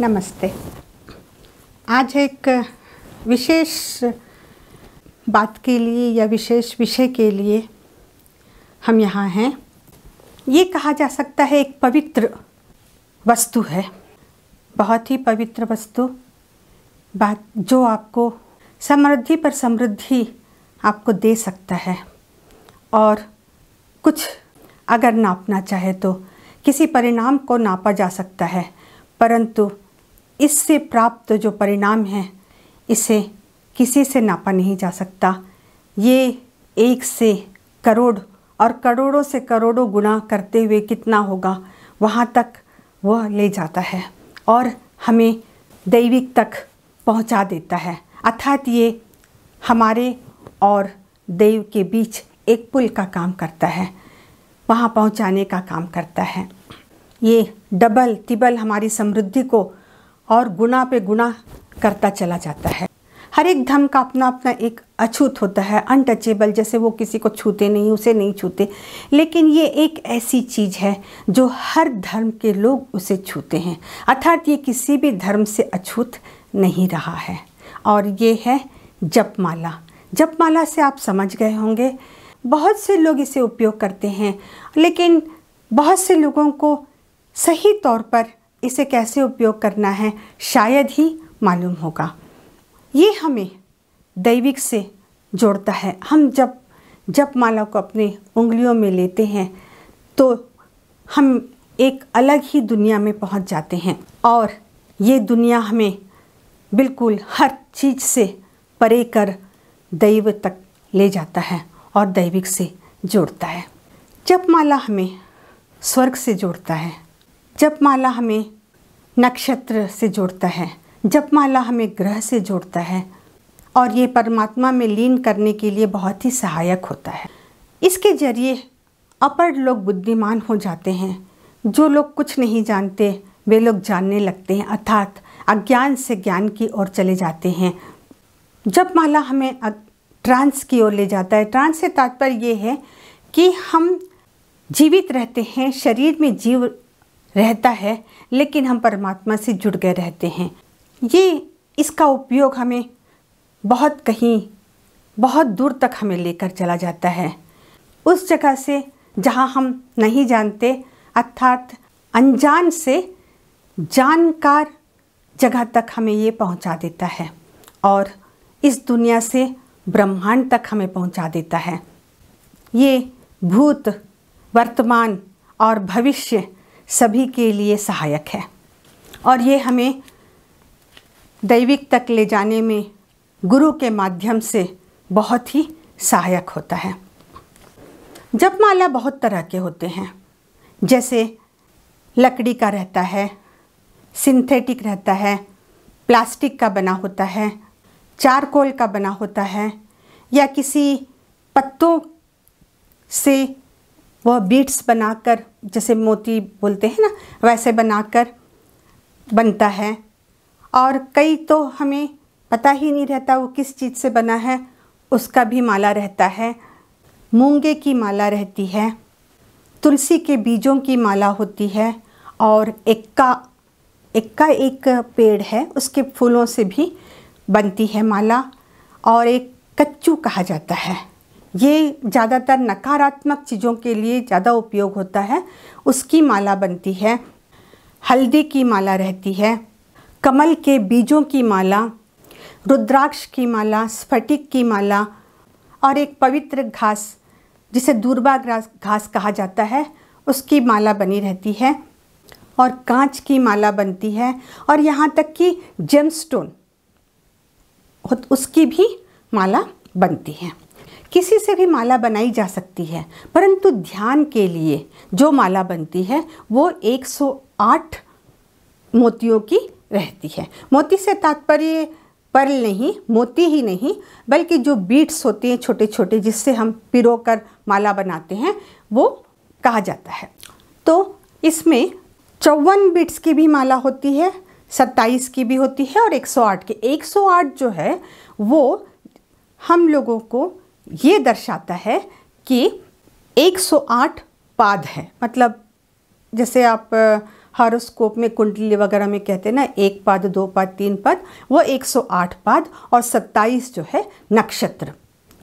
नमस्ते आज एक विशेष बात के लिए या विशेष विषय के लिए हम यहाँ हैं ये कहा जा सकता है एक पवित्र वस्तु है बहुत ही पवित्र वस्तु बात जो आपको समृद्धि पर समृद्धि आपको दे सकता है और कुछ अगर नापना चाहे तो किसी परिणाम को नापा जा सकता है परंतु इससे प्राप्त जो परिणाम है इसे किसी से नापा नहीं जा सकता ये एक से करोड़ और करोड़ों से करोड़ों गुना करते हुए कितना होगा वहाँ तक वह ले जाता है और हमें दैविक तक पहुँचा देता है अर्थात ये हमारे और देव के बीच एक पुल का काम करता है वहाँ पहुँचाने का काम करता है ये डबल तिबल हमारी समृद्धि को और गुना पे गुना करता चला जाता है हर एक धर्म का अपना अपना एक अछूत होता है अनटचेबल जैसे वो किसी को छूते नहीं उसे नहीं छूते लेकिन ये एक ऐसी चीज़ है जो हर धर्म के लोग उसे छूते हैं अर्थात ये किसी भी धर्म से अछूत नहीं रहा है और ये है जपमाला जपमाला से आप समझ गए होंगे बहुत से लोग इसे उपयोग करते हैं लेकिन बहुत से लोगों को सही तौर पर इसे कैसे उपयोग करना है शायद ही मालूम होगा ये हमें दैविक से जोड़ता है हम जब जप माला को अपने उंगलियों में लेते हैं तो हम एक अलग ही दुनिया में पहुंच जाते हैं और ये दुनिया हमें बिल्कुल हर चीज़ से परे कर दैव तक ले जाता है और दैविक से जोड़ता है जप माला हमें स्वर्ग से जोड़ता है जप माला हमें नक्षत्र से जोड़ता है माला हमें ग्रह से जोड़ता है और ये परमात्मा में लीन करने के लिए बहुत ही सहायक होता है इसके जरिए अपर लोग बुद्धिमान हो जाते हैं जो लोग कुछ नहीं जानते वे लोग जानने लगते हैं अर्थात अज्ञान से ज्ञान की ओर चले जाते हैं जब माला हमें ट्रांस की ओर ले जाता है ट्रांस से तात्पर्य ये है कि हम जीवित रहते हैं शरीर में जीव रहता है लेकिन हम परमात्मा से जुड़ गए रहते हैं ये इसका उपयोग हमें बहुत कहीं बहुत दूर तक हमें लेकर चला जाता है उस जगह से जहाँ हम नहीं जानते अर्थात अनजान से जानकार जगह तक हमें ये पहुँचा देता है और इस दुनिया से ब्रह्मांड तक हमें पहुँचा देता है ये भूत वर्तमान और भविष्य सभी के लिए सहायक है और ये हमें दैविक तक ले जाने में गुरु के माध्यम से बहुत ही सहायक होता है जप माला बहुत तरह के होते हैं जैसे लकड़ी का रहता है सिंथेटिक रहता है प्लास्टिक का बना होता है चारकोल का बना होता है या किसी पत्तों से वह बीट्स बनाकर जैसे मोती बोलते हैं ना वैसे बनाकर बनता है और कई तो हमें पता ही नहीं रहता वो किस चीज़ से बना है उसका भी माला रहता है मूंगे की माला रहती है तुलसी के बीजों की माला होती है और इक्का इक्का एक पेड़ है उसके फूलों से भी बनती है माला और एक कच्चू कहा जाता है ये ज़्यादातर नकारात्मक चीज़ों के लिए ज़्यादा उपयोग होता है उसकी माला बनती है हल्दी की माला रहती है कमल के बीजों की माला रुद्राक्ष की माला स्फटिक की माला और एक पवित्र घास जिसे दूरबा घास कहा जाता है उसकी माला बनी रहती है और कांच की माला बनती है और यहाँ तक कि जेमस्टोन उसकी भी माला बनती है किसी से भी माला बनाई जा सकती है परंतु ध्यान के लिए जो माला बनती है वो 108 मोतियों की रहती है मोती से तात्पर्य पर्ल नहीं मोती ही नहीं बल्कि जो बीट्स होते हैं छोटे छोटे जिससे हम पिरो कर माला बनाते हैं वो कहा जाता है तो इसमें चौवन बीट्स की भी माला होती है सत्ताईस की भी होती है और 108 की 108 जो है वो हम लोगों को ये दर्शाता है कि 108 पाद है मतलब जैसे आप हॉरोस्कोप में कुंडली वगैरह में कहते हैं ना एक पाद दो पाद तीन पाद वो 108 पाद और 27 जो है नक्षत्र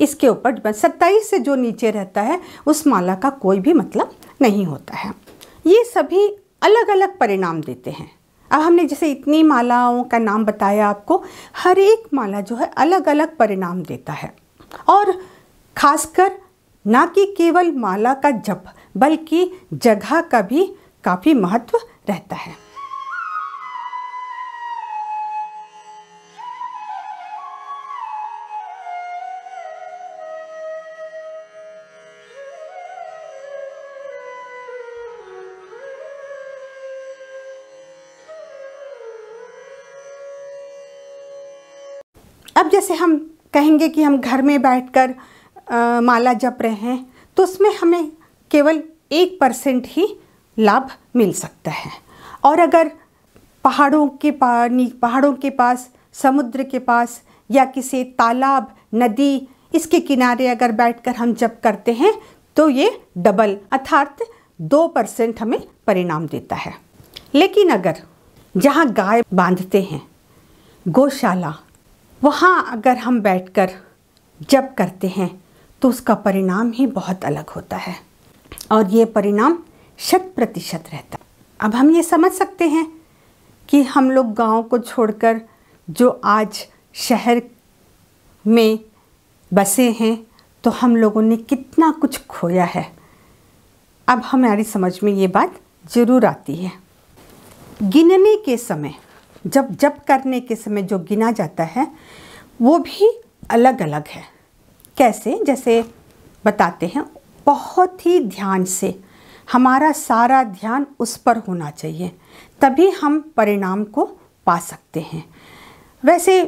इसके ऊपर डिपेंड सत्ताईस से जो नीचे रहता है उस माला का कोई भी मतलब नहीं होता है ये सभी अलग अलग परिणाम देते हैं अब हमने जैसे इतनी मालाओं का नाम बताया आपको हर एक माला जो है अलग अलग परिणाम देता है और खासकर ना कि केवल माला का जप बल्कि जगह का भी काफ़ी महत्व रहता है अब जैसे हम कहेंगे कि हम घर में बैठकर आ, माला जप रहे हैं तो उसमें हमें केवल एक परसेंट ही लाभ मिल सकता है और अगर पहाड़ों के पानी पहाड़ों के पास समुद्र के पास या किसी तालाब नदी इसके किनारे अगर बैठकर हम जप करते हैं तो ये डबल अर्थात दो परसेंट हमें परिणाम देता है लेकिन अगर जहाँ गाय बांधते हैं गौशाला वहाँ अगर हम बैठकर जप करते हैं तो उसका परिणाम ही बहुत अलग होता है और ये परिणाम शत प्रतिशत रहता अब हम ये समझ सकते हैं कि हम लोग गांव को छोड़कर जो आज शहर में बसे हैं तो हम लोगों ने कितना कुछ खोया है अब हमारी समझ में ये बात ज़रूर आती है गिनने के समय जब जब करने के समय जो गिना जाता है वो भी अलग अलग है कैसे जैसे बताते हैं बहुत ही ध्यान से हमारा सारा ध्यान उस पर होना चाहिए तभी हम परिणाम को पा सकते हैं वैसे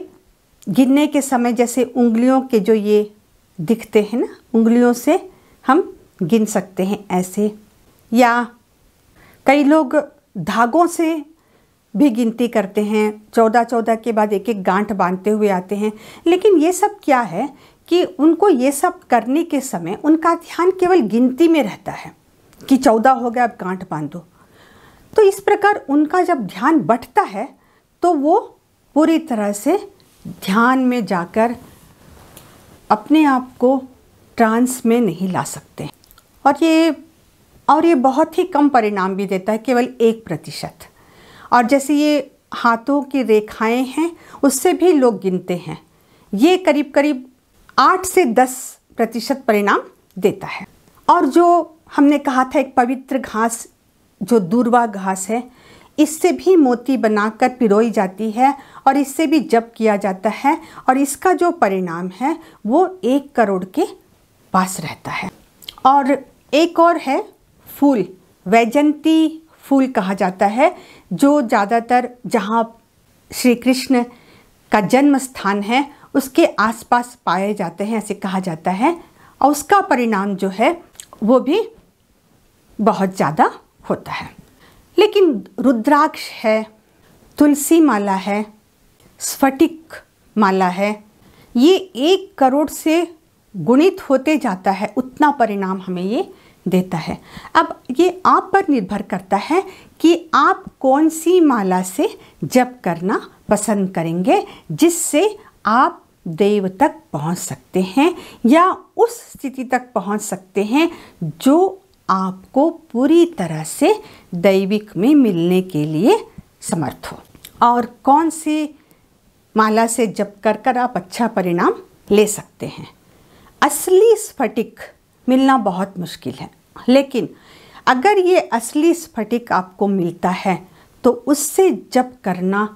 गिनने के समय जैसे उंगलियों के जो ये दिखते हैं ना उंगलियों से हम गिन सकते हैं ऐसे या कई लोग धागों से भी गिनती करते हैं चौदह चौदह के बाद एक एक गांठ बांधते हुए आते हैं लेकिन ये सब क्या है कि उनको ये सब करने के समय उनका ध्यान केवल गिनती में रहता है कि चौदह हो गया अब गांठ बांधो तो इस प्रकार उनका जब ध्यान बढ़ता है तो वो पूरी तरह से ध्यान में जाकर अपने आप को ट्रांस में नहीं ला सकते और ये और ये बहुत ही कम परिणाम भी देता है केवल एक प्रतिशत और जैसे ये हाथों की रेखाएं हैं उससे भी लोग गिनते हैं ये करीब करीब आठ से दस प्रतिशत परिणाम देता है और जो हमने कहा था एक पवित्र घास जो दूरवा घास है इससे भी मोती बनाकर पिरोई जाती है और इससे भी जप किया जाता है और इसका जो परिणाम है वो एक करोड़ के पास रहता है और एक और है फूल वैजंती फूल कहा जाता है जो ज़्यादातर जहाँ श्री कृष्ण का जन्म स्थान है उसके आसपास पाए जाते हैं ऐसे कहा जाता है और उसका परिणाम जो है वो भी बहुत ज़्यादा होता है लेकिन रुद्राक्ष है तुलसी माला है स्फटिक माला है ये एक करोड़ से गुणित होते जाता है उतना परिणाम हमें ये देता है अब ये आप पर निर्भर करता है कि आप कौन सी माला से जप करना पसंद करेंगे जिससे आप देव तक पहुंच सकते हैं या उस स्थिति तक पहुंच सकते हैं जो आपको पूरी तरह से दैविक में मिलने के लिए समर्थ हो और कौन सी माला से जप कर कर आप अच्छा परिणाम ले सकते हैं असली स्फटिक मिलना बहुत मुश्किल है लेकिन अगर ये असली स्फटिक आपको मिलता है तो उससे जप करना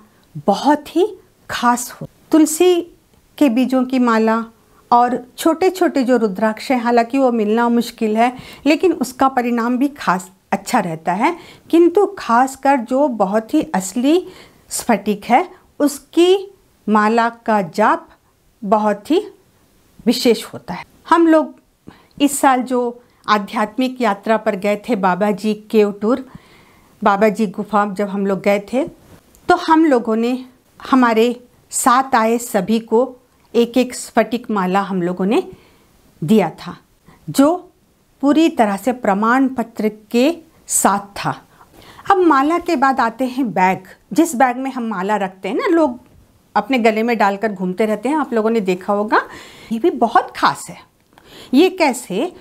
बहुत ही खास हो तुलसी के बीजों की माला और छोटे छोटे जो रुद्राक्ष हैं हालांकि वो मिलना मुश्किल है लेकिन उसका परिणाम भी खास अच्छा रहता है किंतु खासकर जो बहुत ही असली स्फटिक है उसकी माला का जाप बहुत ही विशेष होता है हम लोग इस साल जो आध्यात्मिक यात्रा पर गए थे बाबा जी केव टूर बाबा जी गुफा जब हम लोग गए थे तो हम लोगों ने हमारे साथ आए सभी को एक एक स्फटिक माला हम लोगों ने दिया था जो पूरी तरह से प्रमाण पत्र के साथ था अब माला के बाद आते हैं बैग जिस बैग में हम माला रखते हैं ना लोग अपने गले में डालकर घूमते रहते हैं आप लोगों ने देखा होगा ये भी बहुत खास है ये कैसे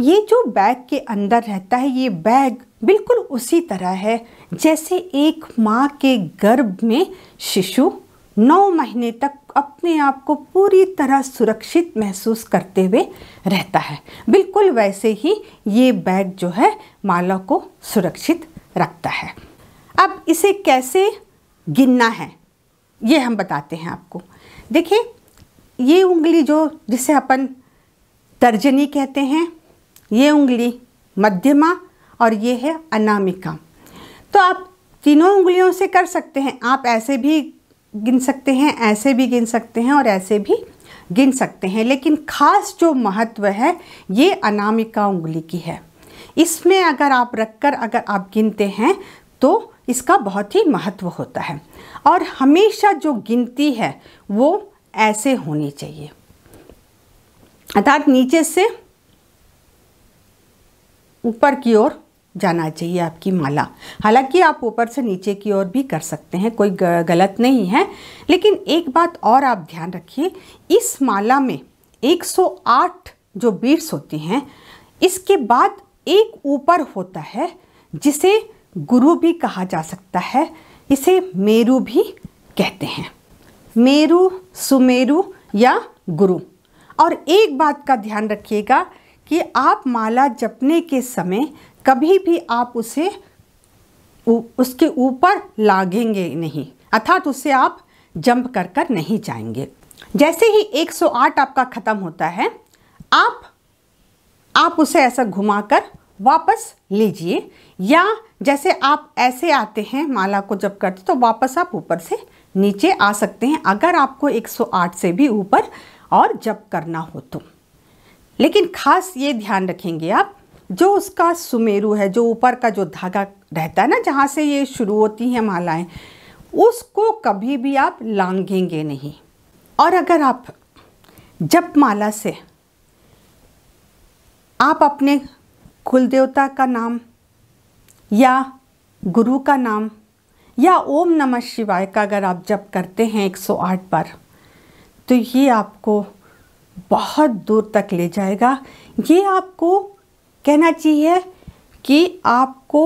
ये जो बैग के अंदर रहता है ये बैग बिल्कुल उसी तरह है जैसे एक माँ के गर्भ में शिशु नौ महीने तक अपने आप को पूरी तरह सुरक्षित महसूस करते हुए रहता है बिल्कुल वैसे ही ये बैग जो है माला को सुरक्षित रखता है अब इसे कैसे गिनना है ये हम बताते हैं आपको देखिए ये उंगली जो जिसे अपन तर्जनी कहते हैं ये उंगली मध्यमा और ये है अनामिका तो आप तीनों उंगलियों से कर सकते हैं आप ऐसे भी गिन सकते हैं ऐसे भी गिन सकते हैं और ऐसे भी गिन सकते हैं लेकिन खास जो महत्व है ये अनामिका उंगली की है इसमें अगर आप रखकर अगर आप गिनते हैं तो इसका बहुत ही महत्व होता है और हमेशा जो गिनती है वो ऐसे होनी चाहिए अर्थात नीचे से ऊपर की ओर जाना चाहिए आपकी माला हालांकि आप ऊपर से नीचे की ओर भी कर सकते हैं कोई गलत नहीं है लेकिन एक बात और आप ध्यान रखिए इस माला में 108 जो बीट्स होती हैं इसके बाद एक ऊपर होता है जिसे गुरु भी कहा जा सकता है इसे मेरु भी कहते हैं मेरु सुमेरु या गुरु और एक बात का ध्यान रखिएगा कि आप माला जपने के समय कभी भी आप उसे उसके ऊपर लागेंगे नहीं अर्थात उससे आप जंप कर कर नहीं जाएंगे जैसे ही 108 आपका ख़त्म होता है आप आप उसे ऐसा घुमाकर वापस लीजिए या जैसे आप ऐसे आते हैं माला को जब करते तो वापस आप ऊपर से नीचे आ सकते हैं अगर आपको 108 से भी ऊपर और जब करना हो तो लेकिन खास ये ध्यान रखेंगे आप जो उसका सुमेरु है जो ऊपर का जो धागा रहता है ना जहाँ से ये शुरू होती हैं मालाएं उसको कभी भी आप लांगेंगे नहीं और अगर आप जब माला से आप अपने कुल देवता का नाम या गुरु का नाम या ओम नमः शिवाय का अगर आप जप करते हैं 108 बार तो ये आपको बहुत दूर तक ले जाएगा ये आपको कहना चाहिए कि आपको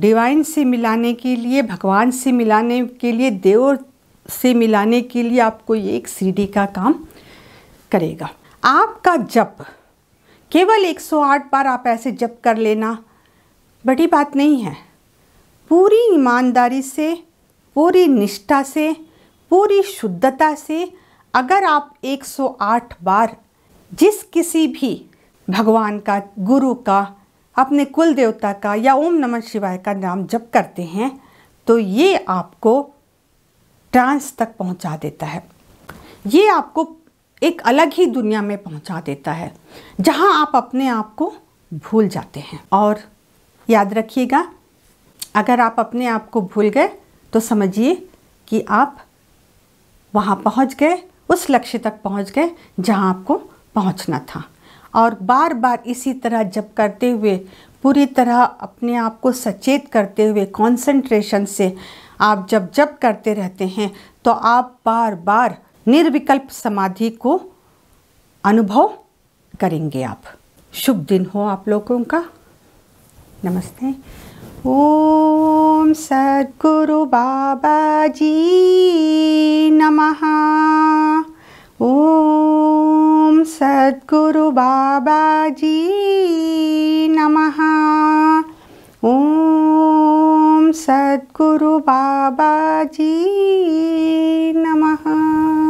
डिवाइन से मिलाने के लिए भगवान से मिलाने के लिए देव से मिलाने के लिए आपको ये एक सीढ़ी का काम करेगा आपका जप केवल 108 बार आप ऐसे जप कर लेना बड़ी बात नहीं है पूरी ईमानदारी से पूरी निष्ठा से पूरी शुद्धता से अगर आप 108 बार जिस किसी भी भगवान का गुरु का अपने कुल देवता का या ओम नमः शिवाय का नाम जप करते हैं तो ये आपको ट्रांस तक पहुंचा देता है ये आपको एक अलग ही दुनिया में पहुंचा देता है जहां आप अपने आप को भूल जाते हैं और याद रखिएगा अगर आप अपने आप को भूल गए तो समझिए कि आप वहाँ पहुँच गए उस लक्ष्य तक पहुँच गए जहाँ आपको पहुँचना था और बार बार इसी तरह जप करते हुए पूरी तरह अपने आप को सचेत करते हुए कंसंट्रेशन से आप जब जब करते रहते हैं तो आप बार बार निर्विकल्प समाधि को अनुभव करेंगे आप शुभ दिन हो आप लोगों का नमस्ते ओम सदगुरु बाबा जी नमः ओम सद्गुरु बाबा जी नमः ओम सद्गुरु बाबा जी नमः